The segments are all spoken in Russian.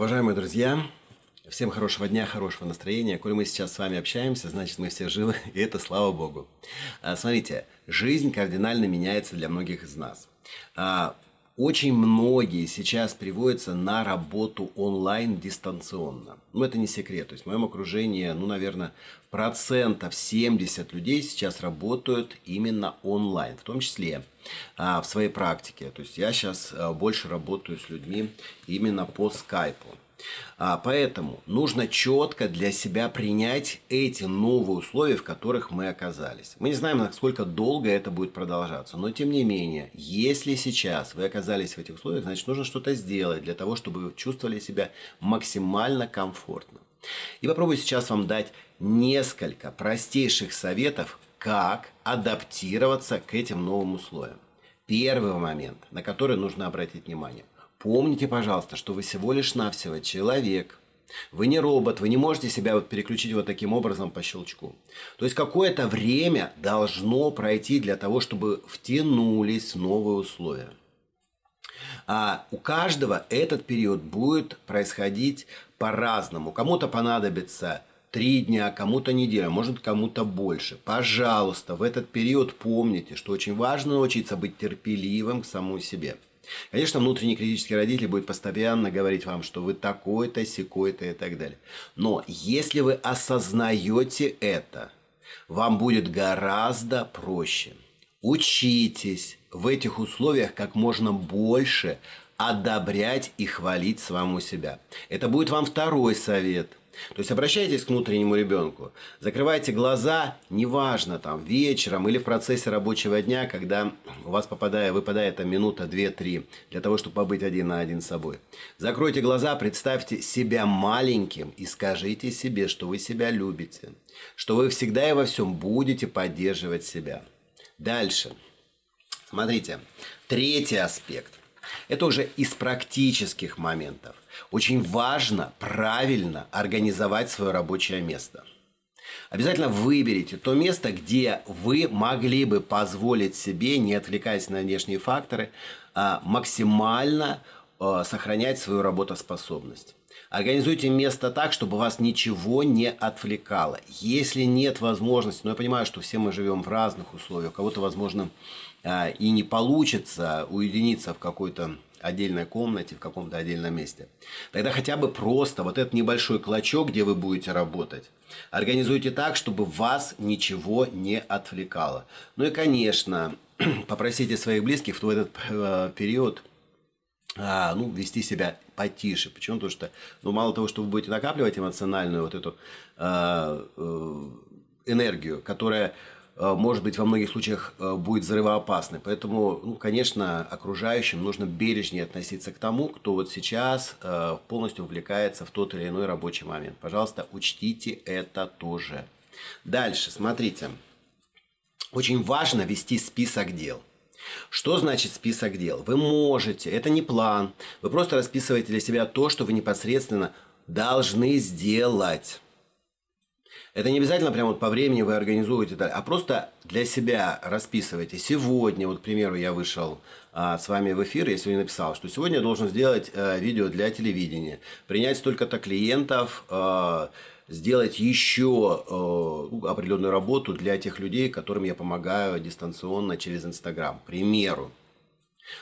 Уважаемые друзья, всем хорошего дня, хорошего настроения. Коль мы сейчас с вами общаемся, значит мы все живы, и это слава Богу. А, смотрите, жизнь кардинально меняется для многих из нас. А, очень многие сейчас приводятся на работу онлайн дистанционно. Ну, это не секрет. То есть в моем окружении, ну, наверное, процентов 70 людей сейчас работают именно онлайн, в том числе а, в своей практике. То есть я сейчас а, больше работаю с людьми именно по скайпу. А, поэтому нужно четко для себя принять эти новые условия, в которых мы оказались. Мы не знаем, насколько долго это будет продолжаться, но тем не менее, если сейчас вы оказались в этих условиях, значит нужно что-то сделать для того, чтобы вы чувствовали себя максимально комфортно. И попробую сейчас вам дать несколько простейших советов, как адаптироваться к этим новым условиям. Первый момент, на который нужно обратить внимание. Помните, пожалуйста, что вы всего лишь навсего человек. Вы не робот, вы не можете себя вот переключить вот таким образом по щелчку. То есть какое-то время должно пройти для того, чтобы втянулись новые условия. А у каждого этот период будет происходить по-разному. Кому-то понадобится три дня, кому-то неделя, может кому-то больше. Пожалуйста, в этот период помните, что очень важно научиться быть терпеливым к самому себе – Конечно, внутренний критический родитель будет постоянно говорить вам, что вы такой-то, секой-то и так далее. Но если вы осознаете это, вам будет гораздо проще. Учитесь в этих условиях как можно больше одобрять и хвалить самому себя. Это будет вам второй совет. То есть обращайтесь к внутреннему ребенку, закрывайте глаза, неважно, там, вечером или в процессе рабочего дня, когда у вас попадая, выпадает там минута, две, три, для того, чтобы побыть один на один с собой. Закройте глаза, представьте себя маленьким и скажите себе, что вы себя любите, что вы всегда и во всем будете поддерживать себя. Дальше. Смотрите, третий аспект. Это уже из практических моментов. Очень важно правильно организовать свое рабочее место. Обязательно выберите то место, где вы могли бы позволить себе, не отвлекаясь на внешние факторы, а, максимально а, сохранять свою работоспособность. Организуйте место так, чтобы вас ничего не отвлекало. Если нет возможности, но я понимаю, что все мы живем в разных условиях, у кого-то, возможно, а, и не получится уединиться в какой-то отдельной комнате, в каком-то отдельном месте. Тогда хотя бы просто вот этот небольшой клочок, где вы будете работать, организуйте так, чтобы вас ничего не отвлекало. Ну и, конечно, попросите своих близких в этот э, период а, ну, вести себя потише. Почему? Потому что, ну, мало того, что вы будете накапливать эмоциональную вот эту э, э, энергию, которая Э, может быть, во многих случаях э, будет взрывоопасной. Поэтому, ну, конечно, окружающим нужно бережнее относиться к тому, кто вот сейчас э, полностью увлекается в тот или иной рабочий момент. Пожалуйста, учтите это тоже. Дальше, смотрите. Очень важно вести список дел. Что значит список дел? Вы можете, это не план. Вы просто расписываете для себя то, что вы непосредственно должны сделать. Это не обязательно прямо вот по времени вы организуете, а просто для себя расписывайте. Сегодня, вот, к примеру, я вышел а, с вами в эфир, я сегодня написал, что сегодня я должен сделать а, видео для телевидения, принять столько-то клиентов, а, сделать еще э, ну, определенную работу для тех людей, которым я помогаю дистанционно через Инстаграм. К примеру.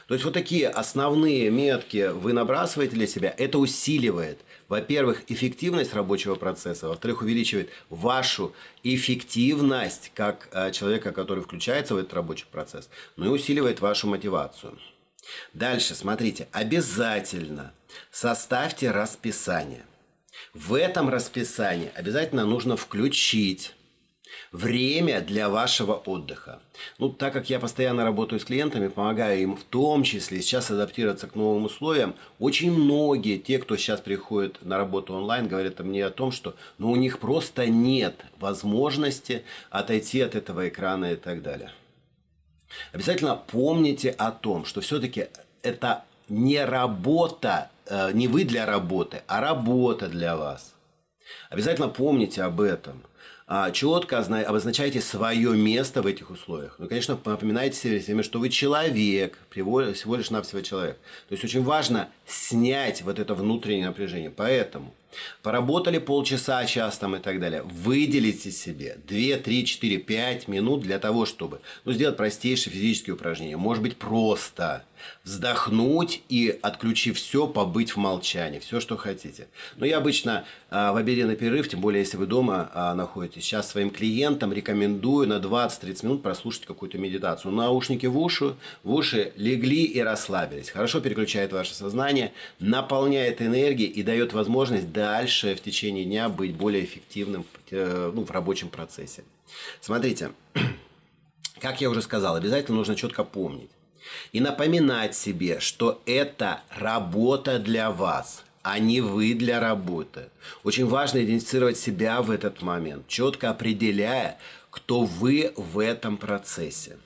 То есть вот такие основные метки вы набрасываете для себя. Это усиливает, во-первых, эффективность рабочего процесса, во-вторых, увеличивает вашу эффективность как э, человека, который включается в этот рабочий процесс, ну и усиливает вашу мотивацию. Дальше, смотрите, обязательно составьте расписание. В этом расписании обязательно нужно включить Время для вашего отдыха. Ну, так как я постоянно работаю с клиентами, помогаю им в том числе сейчас адаптироваться к новым условиям, очень многие, те, кто сейчас приходит на работу онлайн, говорят мне о том, что ну, у них просто нет возможности отойти от этого экрана и так далее. Обязательно помните о том, что все-таки это не работа, э, не вы для работы, а работа для вас. Обязательно помните об этом – а, четко обозначаете свое место в этих условиях. Ну, конечно, напоминайте себе время, что вы человек, всего лишь навсего человек. То есть очень важно снять вот это внутреннее напряжение. Поэтому Поработали полчаса, час там и так далее. Выделите себе 2, 3, 4, 5 минут для того, чтобы ну, сделать простейшие физические упражнения. Может быть, просто вздохнуть и, отключив все, побыть в молчании. Все, что хотите. Но я обычно а, в обеденный перерыв, тем более, если вы дома а, находитесь, сейчас своим клиентам рекомендую на 20-30 минут прослушать какую-то медитацию. Наушники в уши, в уши легли и расслабились. Хорошо переключает ваше сознание, наполняет энергией и дает возможность дальше в течение дня быть более эффективным э, ну, в рабочем процессе. Смотрите, как я уже сказал, обязательно нужно четко помнить и напоминать себе, что это работа для вас, а не вы для работы. Очень важно идентифицировать себя в этот момент, четко определяя, кто вы в этом процессе.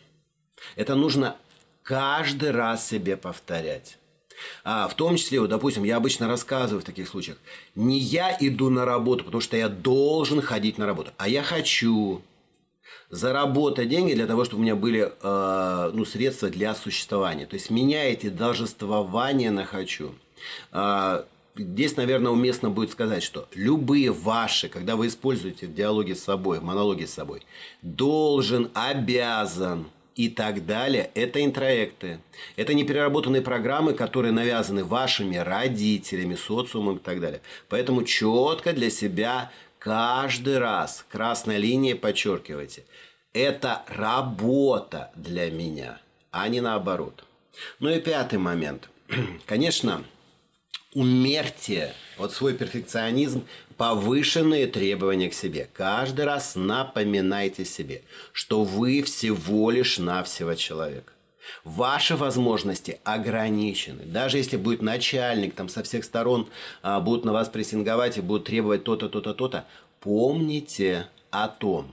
Это нужно каждый раз себе повторять. А, в том числе, вот, допустим, я обычно рассказываю в таких случаях, не я иду на работу, потому что я должен ходить на работу, а я хочу заработать деньги для того, чтобы у меня были э, ну, средства для существования. То есть меняете должествование на «хочу». Э, здесь, наверное, уместно будет сказать, что любые ваши, когда вы используете в диалоге с собой, в монологе с собой, должен, обязан – и так далее. Это интроекты. Это непереработанные программы, которые навязаны вашими родителями, социумом и так далее. Поэтому четко для себя каждый раз красной линией подчеркивайте. Это работа для меня, а не наоборот. Ну и пятый момент. Конечно, умерьте вот свой перфекционизм, повышенные требования к себе. Каждый раз напоминайте себе, что вы всего лишь навсего человек. Ваши возможности ограничены. Даже если будет начальник, там со всех сторон а, будут на вас прессинговать и будут требовать то-то, то-то, то-то, помните о том,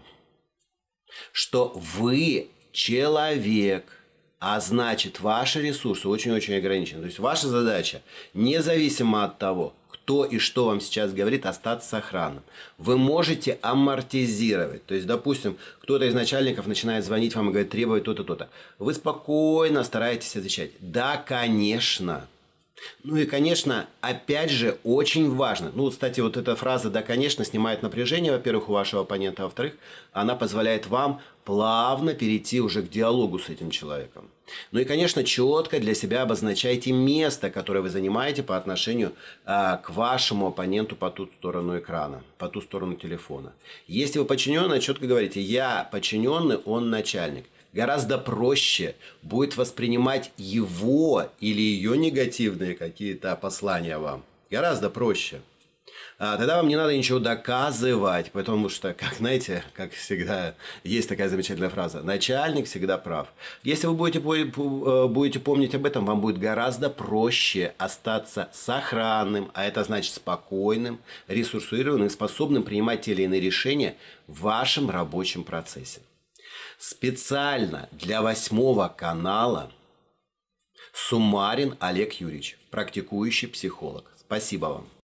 что вы человек – а значит, ваши ресурсы очень-очень ограничены. То есть ваша задача, независимо от того, кто и что вам сейчас говорит, остаться сохранным. Вы можете амортизировать. То есть, допустим, кто-то из начальников начинает звонить вам и говорит, требует то-то, то-то. Вы спокойно стараетесь отвечать. Да, конечно. Ну и, конечно, опять же, очень важно. Ну, кстати, вот эта фраза, да, конечно, снимает напряжение, во-первых, у вашего оппонента, а во-вторых, она позволяет вам плавно перейти уже к диалогу с этим человеком. Ну и, конечно, четко для себя обозначайте место, которое вы занимаете по отношению э, к вашему оппоненту по ту сторону экрана, по ту сторону телефона. Если вы подчиненный, четко говорите, я подчиненный, он начальник – гораздо проще будет воспринимать его или ее негативные какие-то послания вам. Гораздо проще. А тогда вам не надо ничего доказывать, потому что, как знаете, как всегда, есть такая замечательная фраза, начальник всегда прав. Если вы будете, э, будете помнить об этом, вам будет гораздо проще остаться сохранным, а это значит спокойным, ресурсированным, способным принимать те или иные решения в вашем рабочем процессе. Специально для восьмого канала Сумарин Олег Юрьевич, практикующий психолог. Спасибо вам.